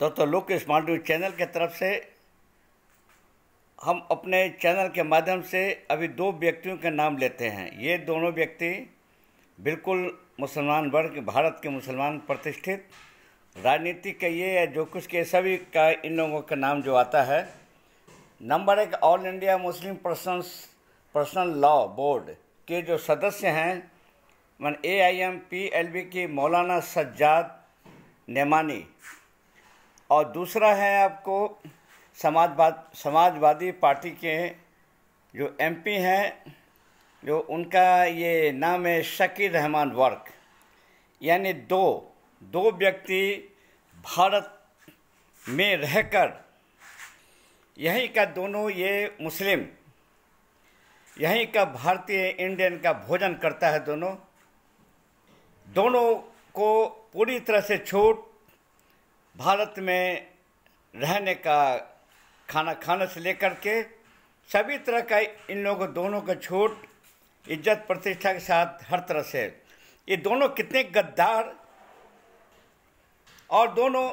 दोस्तों तो look smart news channel के तरफ से हम अपने चैनल के माध्यम से अभी दो व्यक्तियों के नाम लेते हैं ये दोनों व्यक्ति बिल्कुल मुसलमान वर्ग भारत के मुसलमान प्रतिष्ठित राजनीति के ये जो कुछ के सभी का इन लोगों का नाम जो आता है नंबर एक all India Muslim person personal law board के जो सदस्य हैं मन A I M P L B की मौलाना सज्जाद नेमानी और दूसरा है आपको समाजवाद समाजवादी पार्टी के जो एमपी हैं जो उनका ये नाम है शकीर रहमान वर्क यानी दो दो व्यक्ति भारत में रहकर यहीं का दोनों ये मुस्लिम यहीं का भारतीय इंडियन का भोजन करता है दोनों दोनों को पूरी तरह से छूट भारत में रहने का खाना खाने से लेकर के सभी तरह का इन लोगों दोनों का छूट इज्जत प्रतिष्ठा के साथ हर तरह से ये दोनों कितने गद्दार और दोनों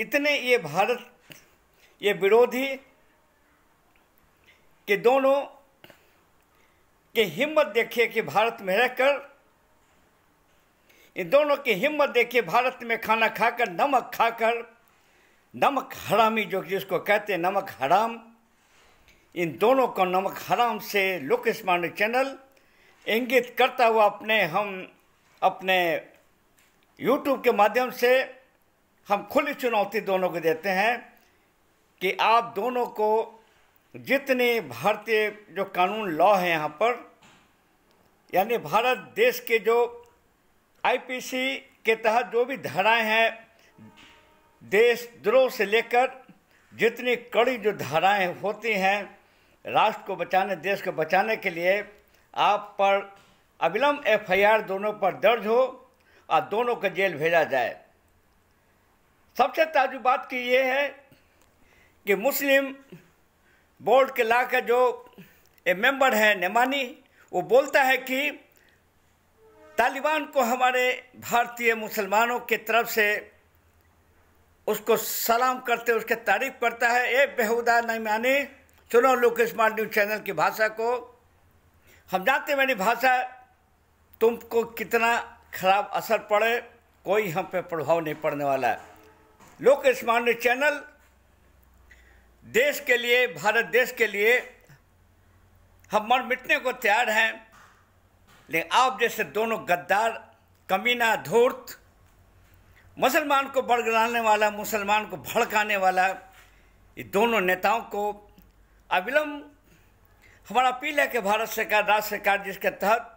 इतने ये भारत ये विरोधी कि दोनों के हिम्मत देखिए कि भारत में रहकर इन दोनों की हिम्मत देखिए भारत में खाना खाकर नमक खाकर नमक हरामी जो जिसको कहते हैं नमक हराम इन दोनों को नमक हराम से लोकेश मांडे चैनल इंगित करता हुआ अपने हम अपने यूट्यूब के माध्यम से हम खुली चुनौती दोनों को देते हैं कि आप दोनों को जितने भारतीय जो कानून लॉ है यहाँ पर यानी भारत देश के जो आईपीसी के तहत जो भी धाराएं हैं देशद्रोह से लेकर जितनी कड़ी जो धाराएं होती हैं राष्ट्र को बचाने देश को बचाने के लिए आप पर अविलंब एफआईआर दोनों पर दर्ज हो और दोनों को जेल भेजा जाए सबसे ताजुब बात की ये है कि मुस्लिम बोर्ड के ला जो ए मेंबर हैं नेमानी वो बोलता है कि तालिबान को हमारे भारतीय मुसलमानों के तरफ से उसको सलाम करते उसके तारीफ करता है ए बेहुदा नईमानी सुनो लोक स्मार्ट न्यूज चैनल की भाषा को हम जानते मेरी भाषा तुमको कितना खराब असर पड़े कोई हम पे प्रभाव नहीं पड़ने वाला है लोक स्मार्ट न्यूज चैनल देश के लिए भारत देश के लिए हम मन मिटने को तैयार हैं लेकिन आप जैसे दोनों गद्दार कमीना धूर्त मुसलमान को बड़गड़ाने वाला मुसलमान को भड़काने वाला ये दोनों नेताओं को अविलंब हमारा अपील है कि भारत सरकार राज्य सरकार जिसके तहत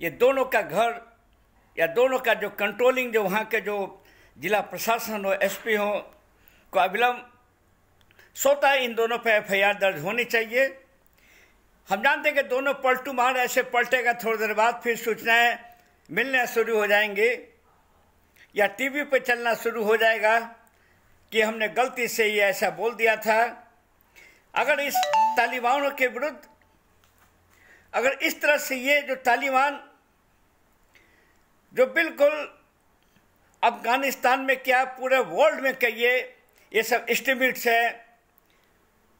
ये दोनों का घर या दोनों का जो कंट्रोलिंग जो वहाँ के जो जिला प्रशासन हो एसपी हो को अविलंब सोता इन दोनों पर एफ दर्ज होनी चाहिए हम जानते हैं कि दोनों पलटू मार ऐसे पलटेगा थोड़ी देर बाद फिर सूचनाएं मिलना शुरू हो जाएंगी या टीवी पर चलना शुरू हो जाएगा कि हमने गलती से ये ऐसा बोल दिया था अगर इस तालिबानों के विरुद्ध अगर इस तरह से ये जो तालिबान जो बिल्कुल अफगानिस्तान में क्या पूरे वर्ल्ड में कहिए ये सब स्टिमिट्स है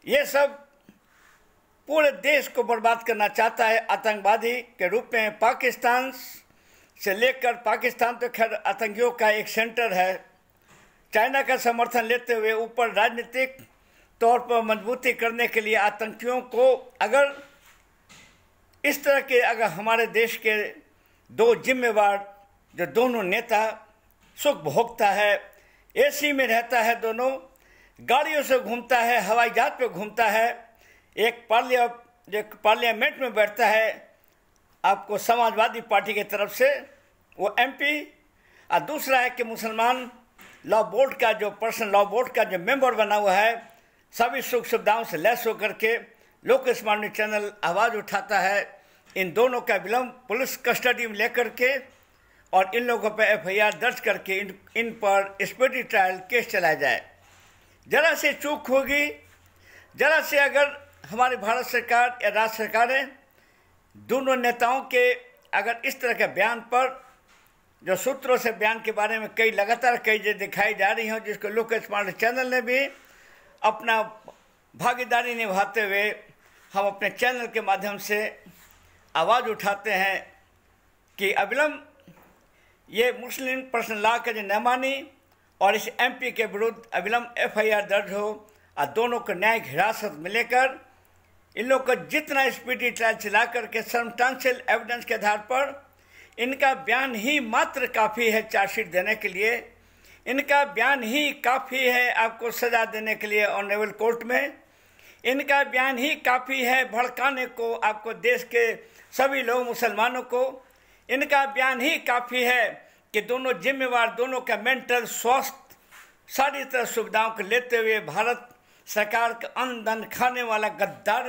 ये सब पूरे देश को बर्बाद करना चाहता है आतंकवादी के रूप में पाकिस्तान से लेकर पाकिस्तान तो खैर आतंकियों का एक सेंटर है चाइना का समर्थन लेते हुए ऊपर राजनीतिक तौर पर मजबूती करने के लिए आतंकियों को अगर इस तरह के अगर हमारे देश के दो जिम्मेवार जो दोनों नेता सुख भोगता है एसी में रहता है दोनों गाड़ियों से घूमता है हवाई जहाज पे घूमता है एक पार्लिया पार्लियामेंट में बैठता है आपको समाजवादी पार्टी की तरफ से वो एमपी और दूसरा है कि मुसलमान लॉ बोर्ड का जो पर्सन लॉ बोर्ड का जो मेंबर बना हुआ है सभी सुख सुविधाओं से लैस होकर के लोक स्मार्णी चैनल आवाज़ उठाता है इन दोनों का विलम्ब पुलिस कस्टडी में लेकर के और इन लोगों पर एफआईआर दर्ज करके इन इन पर स्पीडी ट्रायल केस चलाया जाए ज़रा से चूक होगी ज़रा से अगर हमारी भारत सरकार या राज्य सरकारें दोनों नेताओं के अगर इस तरह के बयान पर जो सूत्रों से बयान के बारे में कई लगातार कई जो दिखाई जा रही हैं जिसको लोक स्मार्ट चैनल ने भी अपना भागीदारी निभाते हुए हम अपने चैनल के माध्यम से आवाज़ उठाते हैं कि अविलंब ये मुस्लिम पर्सनल लॉ के जो न मानी और इस एमपी के विरुद्ध अविलंब एफआईआर दर्ज हो और दोनों को न्यायिक हिरासत में लेकर इन लोग को जितना स्पीडी ट्रायल चला करके सर्मटांशियल एविडेंस के आधार पर इनका बयान ही मात्र काफ़ी है चार्जशीट देने के लिए इनका बयान ही काफ़ी है आपको सजा देने के लिए ऑनरेबल कोर्ट में इनका बयान ही काफ़ी है भड़काने को आपको देश के सभी लोग मुसलमानों को इनका बयान ही काफ़ी है कि दोनों जिम्मेवार दोनों का मेंटल स्वास्थ्य सारी तरह सुविधाओं को लेते हुए भारत सरकार का अनदन खाने वाला गद्दार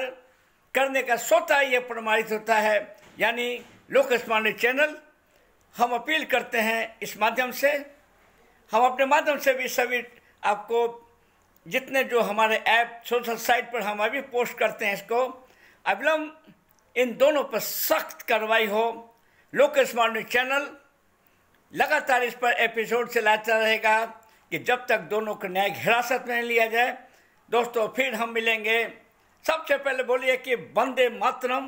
करने का सोता ये प्रमाणित होता है यानी लोक लोकस्मान्य चैनल हम अपील करते हैं इस माध्यम से हम अपने माध्यम से भी सभी आपको जितने जो हमारे ऐप सोशल साइट पर हम अभी पोस्ट करते हैं इसको अविलंब इन दोनों पर सख्त कार्रवाई हो लोक स्मार्ट चैनल लगातार इस पर एपिसोड चलाता रहेगा कि जब तक दोनों को न्यायिक हिरासत में लिया जाए दोस्तों फिर हम मिलेंगे सबसे पहले बोलिए कि वंदे मातरम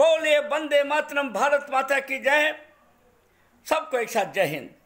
बोलिए वंदे मातरम भारत माता की जय सबको एक साथ जय हिंद